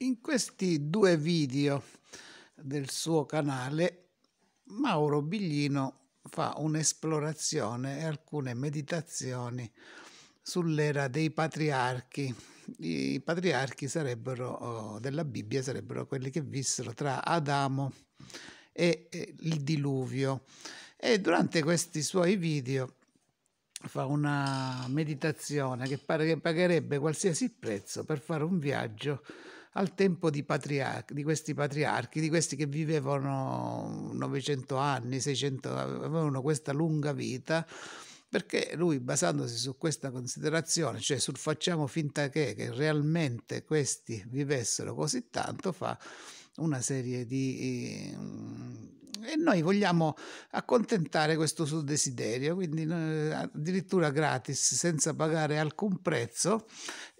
In questi due video del suo canale, Mauro Biglino fa un'esplorazione e alcune meditazioni sull'era dei patriarchi. I patriarchi sarebbero, della Bibbia sarebbero quelli che vissero tra Adamo e il diluvio. E durante questi suoi video fa una meditazione che pare che pagherebbe qualsiasi prezzo per fare un viaggio al tempo di, di, questi patriarchi, di questi che vivevano 900 anni, 600, avevano questa lunga vita, perché lui basandosi su questa considerazione, cioè sul facciamo finta che, che realmente questi vivessero così tanto, fa una serie di eh, e noi vogliamo accontentare questo suo desiderio, quindi addirittura gratis, senza pagare alcun prezzo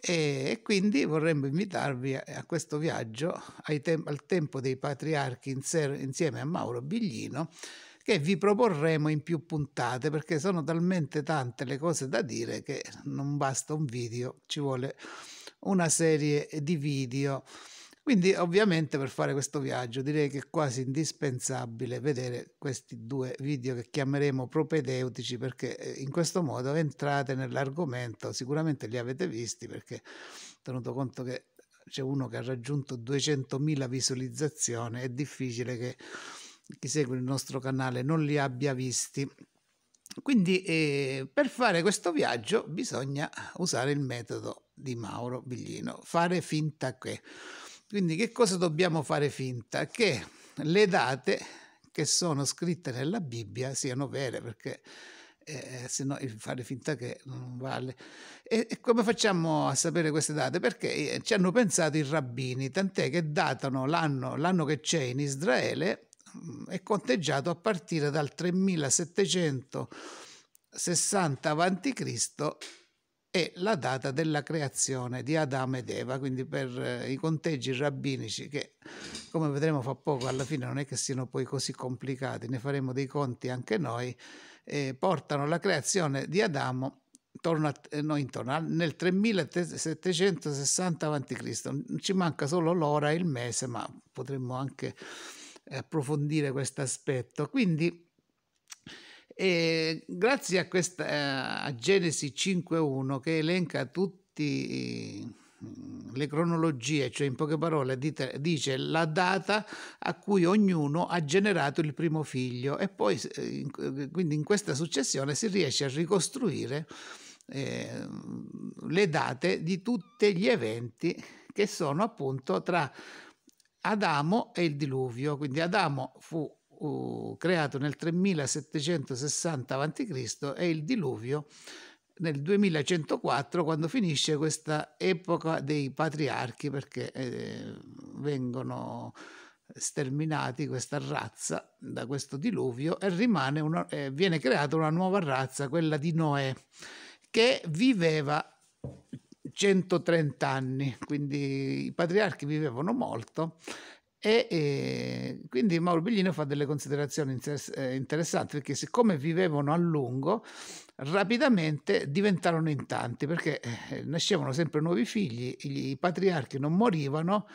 e, quindi vorremmo invitarvi a, questo viaggio te al tempo dei patriarchi insieme a Mauro Biglino che vi proporremo in più puntate perché sono talmente tante le cose da dire che non basta un video, ci vuole una serie di video quindi ovviamente per fare questo viaggio direi che è quasi indispensabile vedere questi due video che chiameremo propedeutici perché eh, in questo modo entrate nell'argomento, sicuramente li avete visti perché tenuto conto che c'è uno che ha raggiunto 200.000 visualizzazioni, è difficile che chi segue il nostro canale non li abbia visti. Quindi eh, per fare questo viaggio bisogna usare il metodo di Mauro Biglino, fare finta che. Quindi che cosa dobbiamo fare finta? Che le date che sono scritte nella Bibbia siano vere, perché eh, se no fare finta che non vale. E, e, come facciamo a sapere queste date? Perché eh, ci hanno pensato i rabbini, tant'è che datano l'anno, l'anno che c'è in Israele mm, è conteggiato a partire dal 3760 a.C è la data della creazione di Adamo ed Eva, quindi per eh, i conteggi rabbinici che come vedremo fra poco alla fine non è che siano poi così complicati, ne faremo dei conti anche noi, eh, portano la creazione di Adamo intorno a, eh, no, intorno a, nel 3760 a.C. Ci manca solo l'ora e il mese, ma potremmo anche eh, approfondire questo aspetto. Quindi e grazie a questa a Genesi 5.1 che elenca tutti mm, le cronologie, cioè in poche parole dite, dice la data a cui ognuno ha generato il primo figlio e poi eh, eh, quindi in questa successione si riesce a ricostruire eh, le date di tutti gli eventi che sono appunto tra Adamo e il diluvio, quindi Adamo fu uh, creato nel 3760 a.C. e il diluvio nel 2104 quando finisce questa epoca dei patriarchi perché eh, vengono sterminati questa razza da questo diluvio e rimane una, eh, viene creata una nuova razza, quella di Noè, che viveva 130 anni, quindi i patriarchi vivevano molto e, e, ehm, quindi Mauro Biglino fa delle considerazioni interess- eh, interessanti perché siccome vivevano a lungo, rapidamente diventarono in tanti perché eh, nascevano sempre nuovi figli, i patriarchi non morivano,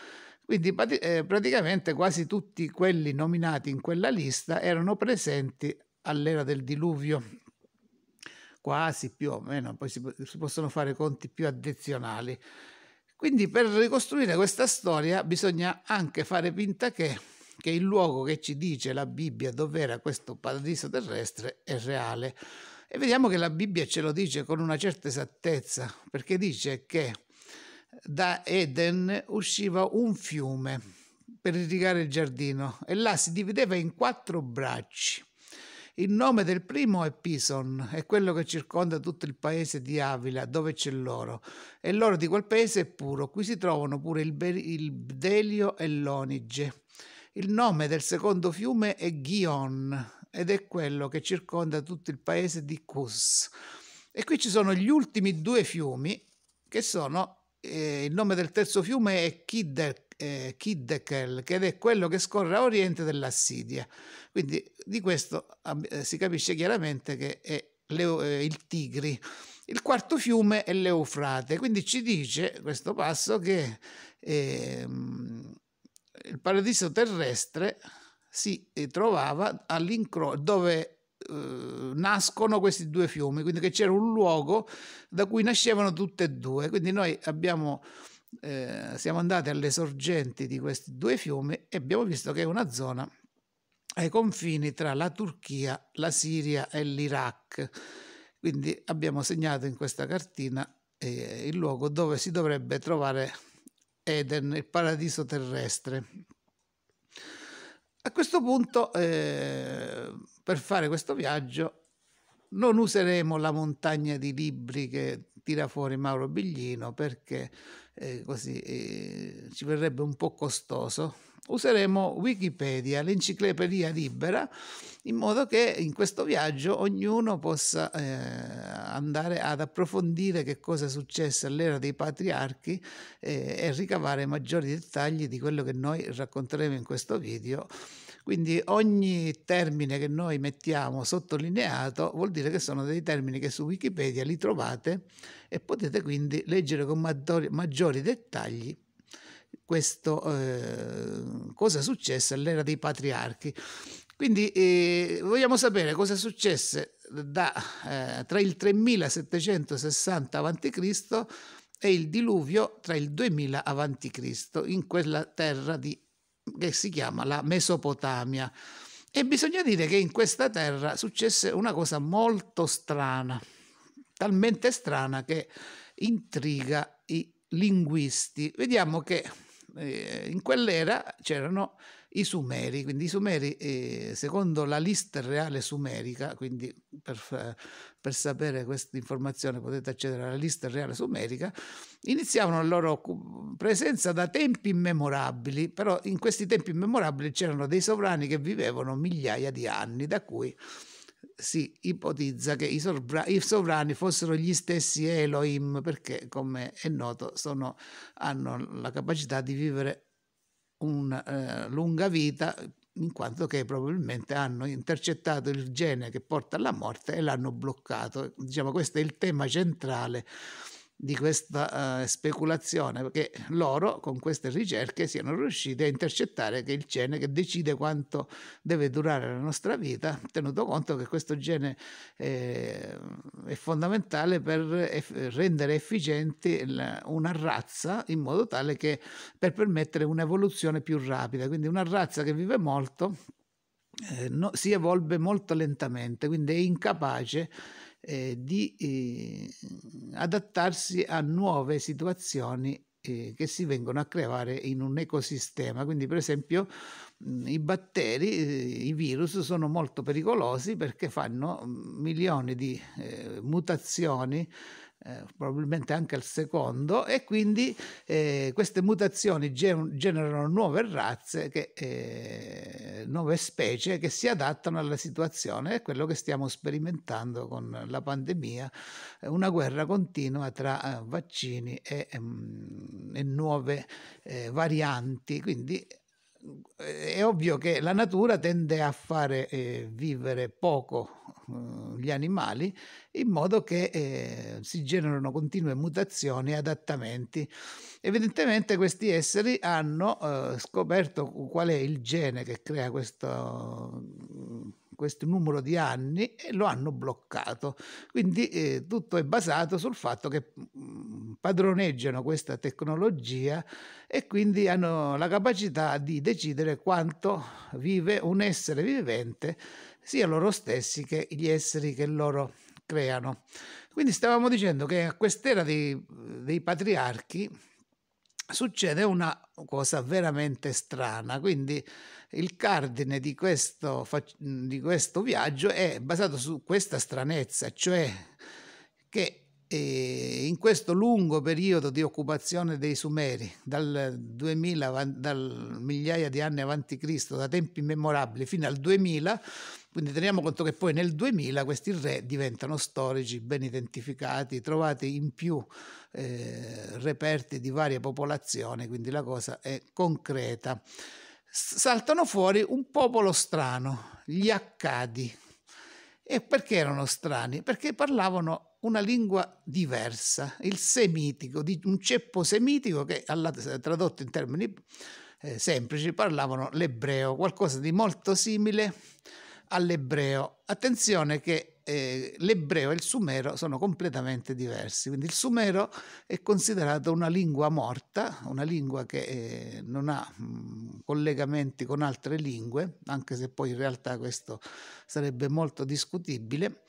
quindi eh, praticamente quasi tutti quelli nominati in quella lista erano presenti all'era del diluvio quasi più o meno, poi si, si possono fare conti più addizionali. Quindi per ricostruire questa storia bisogna anche fare finta che, che il luogo che ci dice la Bibbia dove era questo paradiso terrestre è reale. E vediamo che la Bibbia ce lo dice con una certa esattezza, perché dice che da Eden usciva un fiume per irrigare il giardino e là si divideva in quattro bracci. Il nome del primo è Pison, è quello che circonda tutto il paese di Avila, dove c'è l'oro, e l'oro di quel paese è puro, qui si trovano pure il, il Bdelio e l'Onige. Il nome del secondo fiume è Ghion, ed è quello che circonda tutto il paese di Cus. E qui ci sono gli ultimi due fiumi, che sono, eh, il nome del terzo fiume è Kiddet, eh, Kiddekel, che è quello che scorre a oriente dell'Assidia. Quindi di questo eh, si capisce chiaramente che è le, eh, il Tigri. Il quarto fiume è l'Eufrate, quindi ci dice questo passo che ehm, il paradiso terrestre si eh, trovava all'incrocio dove eh, nascono questi due fiumi, quindi che c'era un luogo da cui nascevano tutte e due. Quindi noi abbiamo eh, siamo andati alle sorgenti di questi due fiumi e abbiamo visto che è una zona ai confini tra la Turchia, la Siria e l'Iraq. Quindi abbiamo segnato in questa cartina eh, il luogo dove si dovrebbe trovare Eden, il paradiso terrestre. A questo punto, eh, per fare questo viaggio, non useremo la montagna di libri che tira fuori Mauro Biglino perché eh, così, eh, ci verrebbe un po' costoso, useremo Wikipedia, l'enciclopedia libera, in modo che in questo viaggio ognuno possa eh, andare ad approfondire che cosa è successo all'era dei patriarchi eh, e ricavare maggiori dettagli di quello che noi racconteremo in questo video quindi ogni termine che noi mettiamo sottolineato vuol dire che sono dei termini che su Wikipedia li trovate e potete quindi leggere con maggiori dettagli questo, eh, cosa successe all'era dei patriarchi. Quindi eh, vogliamo sapere cosa successe da, eh, tra il 3760 a.C. e il diluvio tra il 2000 a.C. in quella terra di che si chiama la Mesopotamia. E bisogna dire che in questa terra successe una cosa molto strana, talmente strana che intriga i linguisti. Vediamo che eh, in quell'era c'erano i Sumeri, quindi i Sumeri, eh, secondo la lista reale sumerica, quindi per, per sapere questa informazione potete accedere alla lista reale sumerica, iniziavano la loro presenza da tempi immemorabili, però in questi tempi immemorabili c'erano dei sovrani che vivevano migliaia di anni, da cui si ipotizza che i, sovrani fossero gli stessi Elohim, perché come è noto sono, hanno la capacità di vivere una eh, lunga vita in quanto che probabilmente hanno intercettato il gene che porta alla morte e l'hanno bloccato. Diciamo questo è il tema centrale di questa uh, speculazione, perché loro con queste ricerche siano riusciti a intercettare che il gene che decide quanto deve durare la nostra vita, tenuto conto che questo gene eh, è fondamentale per eff- rendere efficienti la, una razza in modo tale che per permettere un'evoluzione più rapida, quindi una razza che vive molto eh, no, si evolve molto lentamente, quindi è incapace eh, di eh, adattarsi a nuove situazioni eh, che si vengono a creare in un ecosistema. Quindi, per esempio, mh, mm, i batteri, eh, i virus sono molto pericolosi perché fanno mm, milioni di eh, mutazioni eh, probabilmente anche al secondo, e quindi eh, queste mutazioni gen- generano nuove razze, che, eh, nuove specie che si adattano alla situazione. È quello che stiamo sperimentando con la pandemia, eh, una guerra continua tra eh, vaccini e, ehm, e nuove eh, varianti. Quindi è ovvio che la natura tende a fare eh, vivere poco eh, gli animali in modo che eh, si generano continue mutazioni e adattamenti. Evidentemente questi esseri hanno eh, scoperto qual è il gene che crea questo questo numero di anni e lo hanno bloccato. Quindi eh, tutto è basato sul fatto che mm, padroneggiano questa tecnologia e quindi hanno la capacità di decidere quanto vive un essere vivente, sia loro stessi che gli esseri che loro creano. Quindi stavamo dicendo che a quest'era dei, dei patriarchi succede una cosa veramente strana. Quindi il cardine di questo, di questo viaggio è basato su questa stranezza, cioè che e in questo lungo periodo di occupazione dei Sumeri, dal 2000, dal migliaia di anni avanti Cristo, da tempi immemorabili fino al 2000, quindi teniamo conto che poi nel 2000 questi re diventano storici ben identificati, trovati in più eh, reperti di varie popolazioni, quindi la cosa è concreta. Saltano fuori un popolo strano, gli Accadi. E perché erano strani? Perché parlavano una lingua diversa, il semitico, un ceppo semitico che tradotto in termini eh, semplici parlavano l'ebreo, qualcosa di molto simile all'ebreo. Attenzione che eh, l'ebreo e il sumero sono completamente diversi, quindi il sumero è considerato una lingua morta, una lingua che eh, non ha mh, mm, collegamenti con altre lingue, anche se poi in realtà questo sarebbe molto discutibile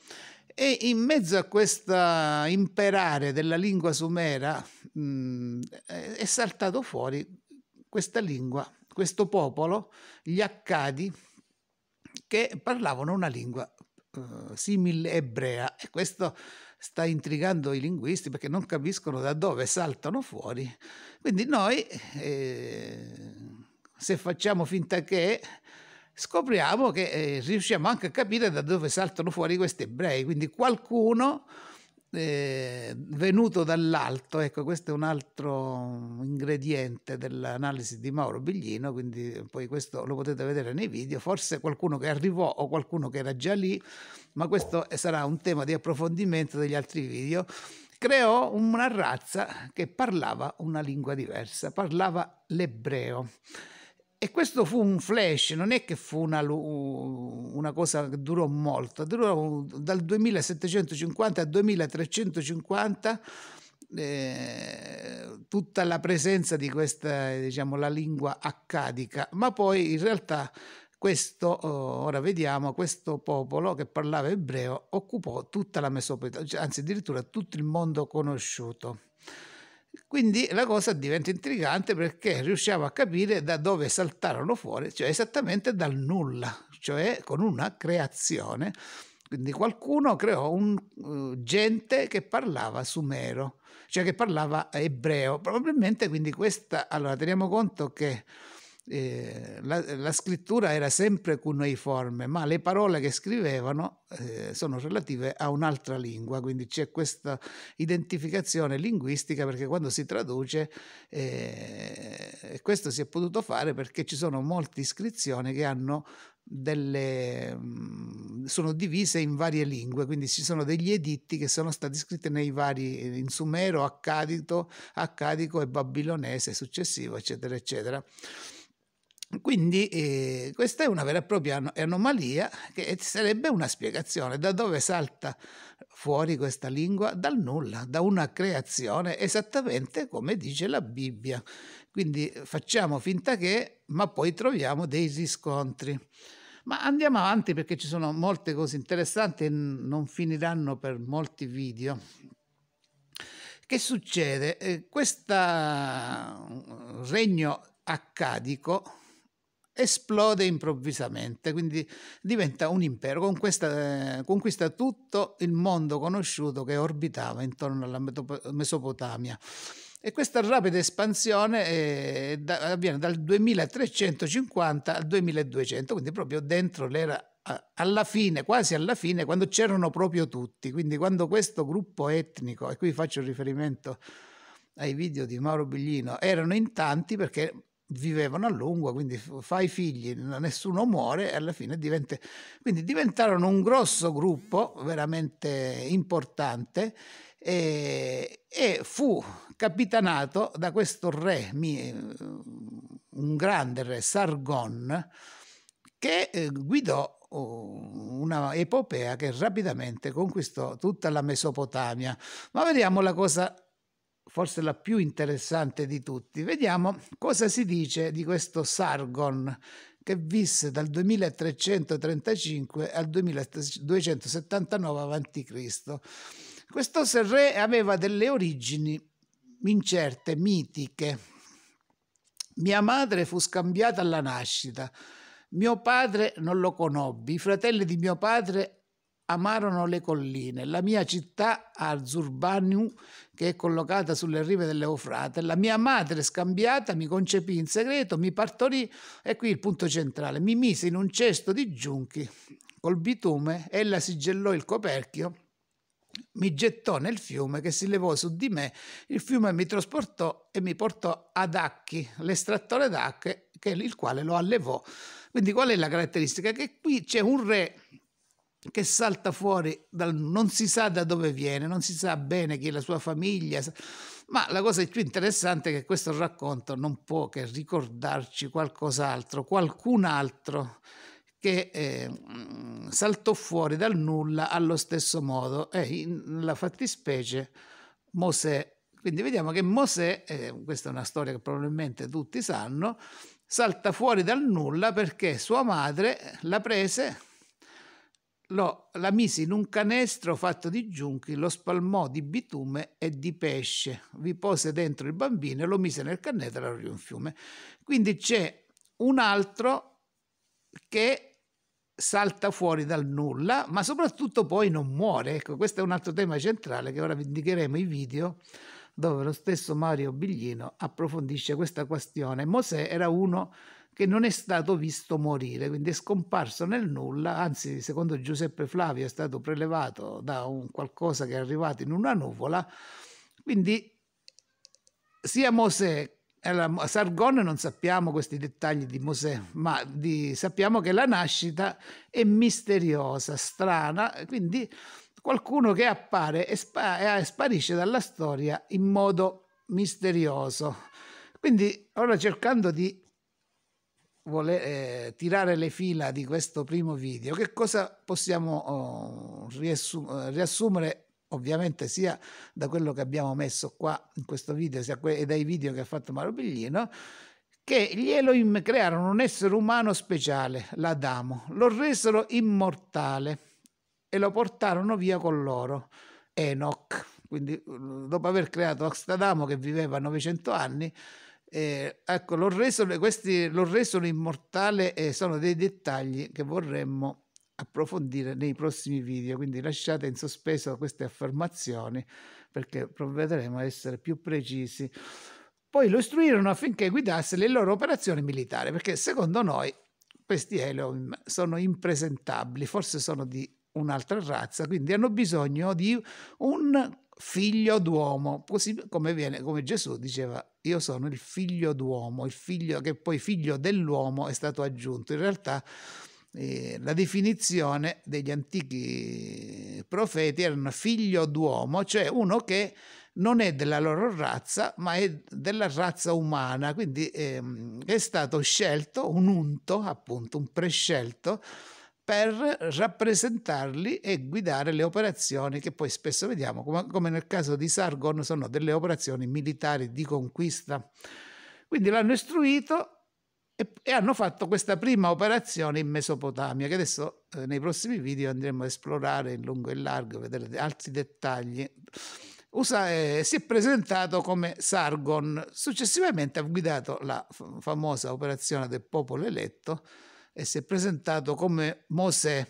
e in mezzo a questo imperare della lingua sumera mh, mm, è saltato fuori questa lingua, questo popolo, gli Accadi, che parlavano una lingua uh, simile ebrea e questo sta intrigando i linguisti perché non capiscono da dove saltano fuori. Quindi noi, eh, se facciamo finta che scopriamo che eh, riusciamo anche a capire da dove saltano fuori questi ebrei, quindi qualcuno eh, venuto dall'alto, ecco questo è un altro ingrediente dell'analisi di Mauro Biglino, quindi poi questo lo potete vedere nei video, forse qualcuno che arrivò o qualcuno che era già lì, ma questo eh, sarà un tema di approfondimento degli altri video, creò una razza che parlava una lingua diversa, parlava l'ebreo. E questo fu un flash, non è che fu una, una cosa che durò molto, durò dal 2750 al 2350 eh, tutta la presenza di questa, diciamo, la lingua accadica, ma poi in realtà questo, oh, ora vediamo, questo popolo che parlava ebreo occupò tutta la Mesopotamia, cioè, anzi addirittura tutto il mondo conosciuto. Quindi la cosa diventa intrigante perché riusciamo a capire da dove saltarono fuori, cioè esattamente dal nulla, cioè con una creazione. Quindi qualcuno creò un, uh, gente che parlava sumero, cioè che parlava ebreo. Probabilmente quindi questa, allora teniamo conto che eh, la, la, scrittura era sempre cuneiforme, ma le parole che scrivevano eh, sono relative a un'altra lingua, quindi c'è questa identificazione linguistica perché quando si traduce eh, questo si è potuto fare perché ci sono molte iscrizioni che hanno delle, mm, sono divise in varie lingue, quindi ci sono degli editti che sono stati scritti nei vari in sumero, accadico, accadico e babilonese successivo, eccetera, eccetera. Quindi eh, questa è una vera e propria anomalia che sarebbe una spiegazione da dove salta fuori questa lingua? Dal nulla, da una creazione, esattamente come dice la Bibbia. Quindi facciamo finta che, ma poi troviamo dei riscontri. Ma andiamo avanti perché ci sono molte cose interessanti e non finiranno per molti video. Che succede? Eh, questo mm, regno accadico esplode improvvisamente, quindi diventa un impero, conquista, eh, conquista tutto il mondo conosciuto che orbitava intorno alla Mesopotamia. E questa rapida espansione eh, avviene dal 2350 al 2200, quindi proprio dentro l'era alla fine, quasi alla fine, quando c'erano proprio tutti, quindi quando questo gruppo etnico, e qui faccio riferimento ai video di Mauro Biglino, erano in tanti perché vivevano a lungo, quindi fai figli, nessuno muore e alla fine diventa... Quindi diventarono un grosso gruppo veramente importante e, e fu capitanato da questo re, un grande re, Sargon, che eh, guidò una epopea che rapidamente conquistò tutta la Mesopotamia. Ma vediamo la cosa forse la più interessante di tutti. Vediamo cosa si dice di questo Sargon che visse dal 2335 al 2279 a.C. Questo re aveva delle origini incerte, mitiche. Mia madre fu scambiata alla nascita. Mio padre non lo conobbi, i fratelli di mio padre amarono le colline. La mia città, Azurbanu, che è collocata sulle rive dell'Eufrate, la mia madre scambiata mi concepì in segreto, mi partorì, e qui il punto centrale, mi mise in un cesto di giunchi col bitume, ella si il coperchio, mi gettò nel fiume che si levò su di me, il fiume mi trasportò e mi portò ad Acchi, l'estrattore d'acche, il quale lo allevò. Quindi qual è la caratteristica? Che qui c'è un re che salta fuori dal, non si sa da dove viene, non si sa bene chi è la sua famiglia, ma la cosa più interessante è che questo racconto non può che ricordarci qualcos'altro, qualcun altro che eh, saltò fuori dal nulla allo stesso modo e nella fattispecie Mosè. Quindi vediamo che Mosè, eh, questa è una storia che probabilmente tutti sanno, salta fuori dal nulla perché sua madre la prese lo, la mise in un canestro fatto di giunchi, lo spalmò di bitume e di pesce, vi pose dentro il bambino e lo mise nel canestro di un fiume. Quindi c'è un altro che salta fuori dal nulla, ma soprattutto poi non muore. Ecco, questo è un altro tema centrale che ora vi indicheremo i video dove lo stesso Mario Biglino approfondisce questa questione. Mosè era uno che non è stato visto morire, quindi è scomparso nel nulla, anzi secondo Giuseppe Flavio è stato prelevato da un qualcosa che è arrivato in una nuvola, quindi sia Mosè eh, Sargon non sappiamo questi dettagli di Mosè, ma di, sappiamo che la nascita è misteriosa, strana, quindi qualcuno che appare e, spa, e sparisce dalla storia in modo misterioso. Quindi ora cercando di vuole eh, tirare le fila di questo primo video, che cosa possiamo oh, riassum- eh, riassumere ovviamente sia da quello che abbiamo messo qua in questo video, sia que- dai video che ha fatto Mauro che gli Elohim crearono un essere umano speciale, l'Adamo, lo resero immortale e lo portarono via con loro, Enoch. Quindi dopo aver creato Adamo che viveva 900 anni, eh, ecco, l'ho reso, questi, l'ho reso immortale e sono dei dettagli che vorremmo approfondire nei prossimi video, quindi lasciate in sospeso queste affermazioni perché provvederemo a essere più precisi. Poi lo istruirono affinché guidasse le loro operazioni militari, perché secondo noi questi Elohim sono impresentabili, forse sono di un'altra razza, quindi hanno bisogno di un figlio d'uomo, così come, viene, come Gesù diceva io sono il figlio d'uomo, il figlio che poi figlio dell'uomo è stato aggiunto. In realtà eh, la definizione degli antichi profeti erano figlio d'uomo, cioè uno che non è della loro razza, ma è della razza umana, quindi ehm, è stato scelto, un unto, appunto, un prescelto per rappresentarli e guidare le operazioni che poi spesso vediamo, come, nel caso di Sargon, sono delle operazioni militari di conquista. Quindi l'hanno istruito e, e hanno fatto questa prima operazione in Mesopotamia, che adesso eh, nei prossimi video andremo a esplorare in lungo e in largo, vedere altri dettagli. Usa, eh, si è presentato come Sargon, successivamente ha guidato la famosa operazione del popolo eletto, e si è presentato come Mosè.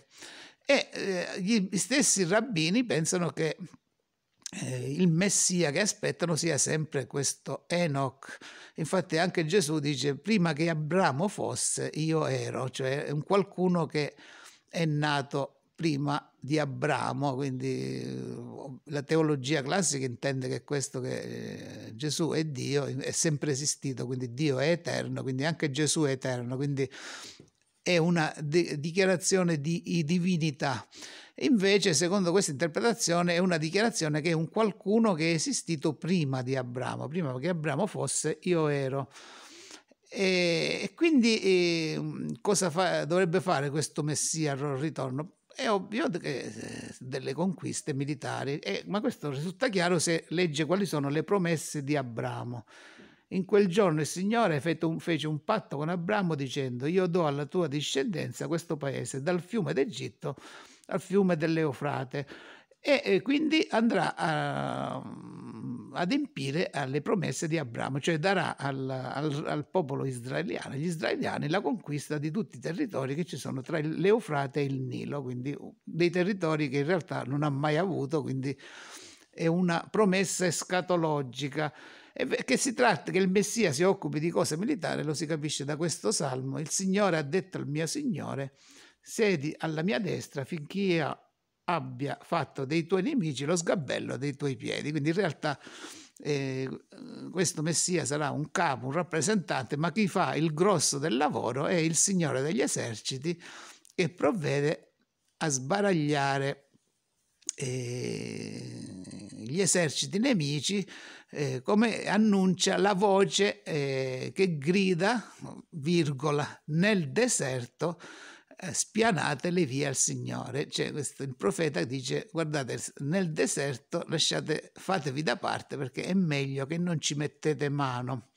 E eh, gli stessi rabbini pensano che eh, il Messia che aspettano sia sempre questo Enoch. Infatti anche Gesù dice prima che Abramo fosse io ero, cioè un qualcuno che è nato prima di Abramo, quindi eh, la teologia classica intende che questo che eh, Gesù è Dio, è sempre esistito, quindi Dio è eterno, quindi anche Gesù è eterno, quindi è una di dichiarazione di divinità. Invece, secondo questa interpretazione, è una dichiarazione che è un qualcuno che è esistito prima di Abramo, prima che Abramo fosse, io ero. E quindi eh, cosa fa, dovrebbe fare questo Messia al ritorno? È ovvio che eh, delle conquiste militari, eh, ma questo risulta chiaro se legge quali sono le promesse di Abramo. In quel giorno il Signore fece un patto con Abramo dicendo, io do alla tua discendenza questo paese, dal fiume d'Egitto al fiume dell'Eufrate, e quindi andrà a mm, adempiere alle promesse di Abramo, cioè darà al, al, al, popolo israeliano, agli israeliani, la conquista di tutti i territori che ci sono tra l'Eufrate e il Nilo, quindi dei territori che in realtà non ha mai avuto, quindi è una promessa escatologica che si tratta che il Messia si occupi di cose militari lo si capisce da questo salmo. Il Signore ha detto al mio Signore, sedi alla mia destra finché io abbia fatto dei tuoi nemici lo sgabello dei tuoi piedi. Quindi in realtà eh, questo Messia sarà un capo, un rappresentante, ma chi fa il grosso del lavoro è il Signore degli eserciti che provvede a sbaragliare eh, gli eserciti nemici eh, come annuncia la voce eh, che grida, virgola, nel deserto eh, spianate le vie al Signore. Cioè, questo, il profeta dice: Guardate, nel deserto lasciate, fatevi da parte perché è meglio che non ci mettete mano.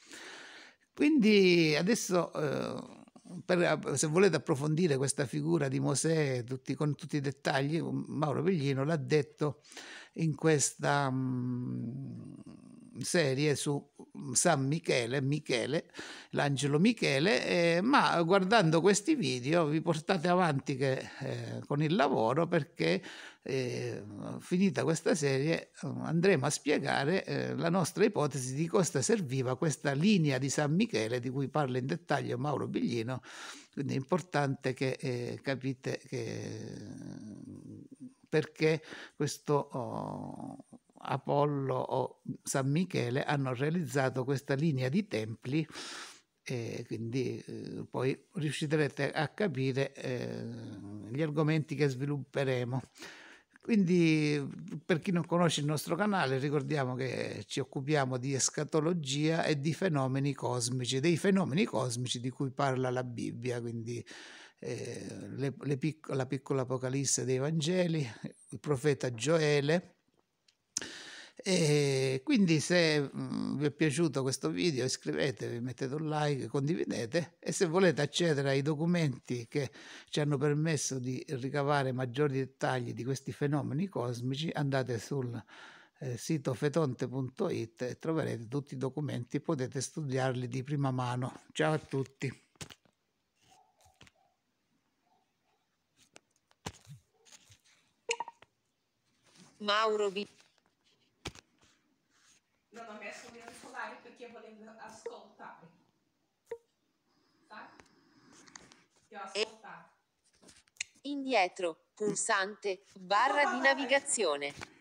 Quindi adesso. Eh, per, se volete approfondire questa figura di Mosè tutti, con tutti i dettagli, Mauro Piglino l'ha detto in questa, mm, serie su mm, San Michele, Michele, l'angelo Michele, eh, ma guardando questi video vi portate avanti che, eh, con il lavoro perché eh, finita questa serie mm, andremo a spiegare eh, la nostra ipotesi di cosa serviva questa linea di San Michele di cui parla in dettaglio Mauro Biglino, quindi è importante che eh, capite che mm, perché questo... Oh, Apollo o San Michele hanno realizzato questa linea di templi e quindi eh, poi riuscirete a capire eh, gli argomenti che svilupperemo. Quindi per chi non conosce il nostro canale ricordiamo che ci occupiamo di escatologia e di fenomeni cosmici, dei fenomeni cosmici di cui parla la Bibbia, quindi eh, le, le pic- la piccola Apocalisse dei Vangeli, il profeta Gioele, e quindi se mm, vi è piaciuto questo video iscrivetevi, mettete un like, condividete e se volete accedere ai documenti che ci hanno permesso di ricavare maggiori dettagli di questi fenomeni cosmici andate sul eh, sito fetonte.it e troverete tutti i documenti, potete studiarli di prima mano. Ciao a tutti! Mauro B. Meu nome messo Juliana Solari, porque eu vou lembrar as contar. Tá? ascoltare. Indietro, pulsante, barra di navigazione.